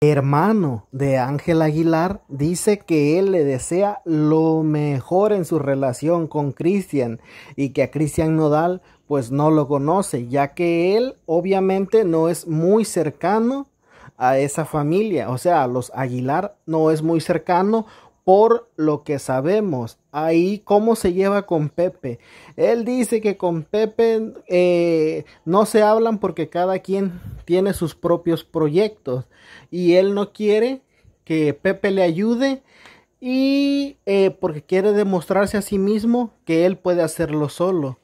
hermano de Ángel Aguilar, dice que él le desea lo mejor en su relación con Cristian y que a Cristian Nodal pues no lo conoce, ya que él obviamente no es muy cercano a esa familia, o sea, a los Aguilar no es muy cercano por lo que sabemos. Ahí cómo se lleva con Pepe. Él dice que con Pepe eh, no se hablan porque cada quien tiene sus propios proyectos y él no quiere que Pepe le ayude y eh, porque quiere demostrarse a sí mismo que él puede hacerlo solo.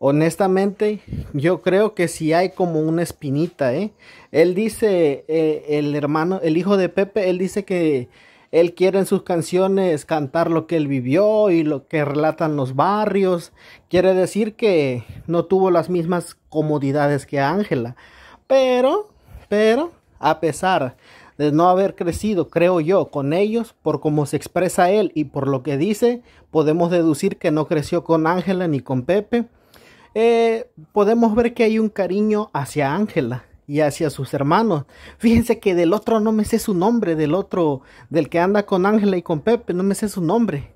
Honestamente, yo creo que si hay como una espinita, ¿eh? Él dice, el hermano, el hijo de Pepe, él dice que él quiere en sus canciones cantar lo que él vivió y lo que relatan los barrios. Quiere decir que no tuvo las mismas comodidades que Ángela. Pero, pero, a pesar de no haber crecido, creo yo, con ellos, por cómo se expresa él y por lo que dice, podemos deducir que no creció con Ángela ni con Pepe. Eh, podemos ver que hay un cariño hacia Ángela y hacia sus hermanos. Fíjense que del otro no me sé su nombre, del otro, del que anda con Ángela y con Pepe, no me sé su nombre.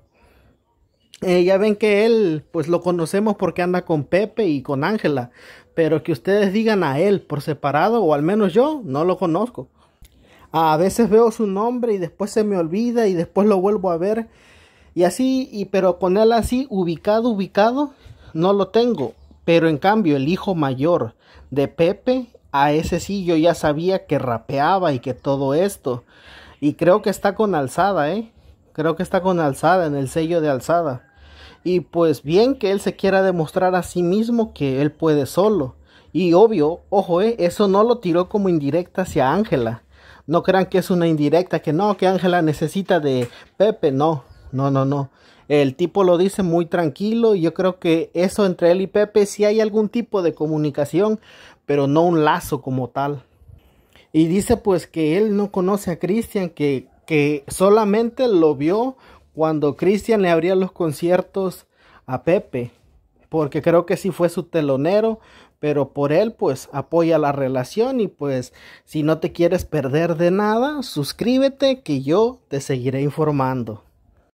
Eh, ya ven que él, pues lo conocemos porque anda con Pepe y con Ángela, pero que ustedes digan a él por separado, o al menos yo, no lo conozco. A veces veo su nombre y después se me olvida y después lo vuelvo a ver. Y así, y, pero con él así, ubicado, ubicado, no lo tengo. Pero en cambio, el hijo mayor de Pepe a ese sí yo ya sabía que rapeaba y que todo esto. Y creo que está con alzada, ¿eh? Creo que está con alzada, en el sello de alzada. Y pues bien que él se quiera demostrar a sí mismo que él puede solo. Y obvio, ojo, ¿eh? eso no lo tiró como indirecta hacia Ángela. No crean que es una indirecta, que no, que Ángela necesita de Pepe, no. No, no, no. El tipo lo dice muy tranquilo y yo creo que eso entre él y Pepe sí hay algún tipo de comunicación, pero no un lazo como tal. Y dice pues que él no conoce a Cristian, que, que solamente lo vio cuando Cristian le abría los conciertos a Pepe, porque creo que sí fue su telonero, pero por él pues apoya la relación y pues si no te quieres perder de nada, suscríbete que yo te seguiré informando.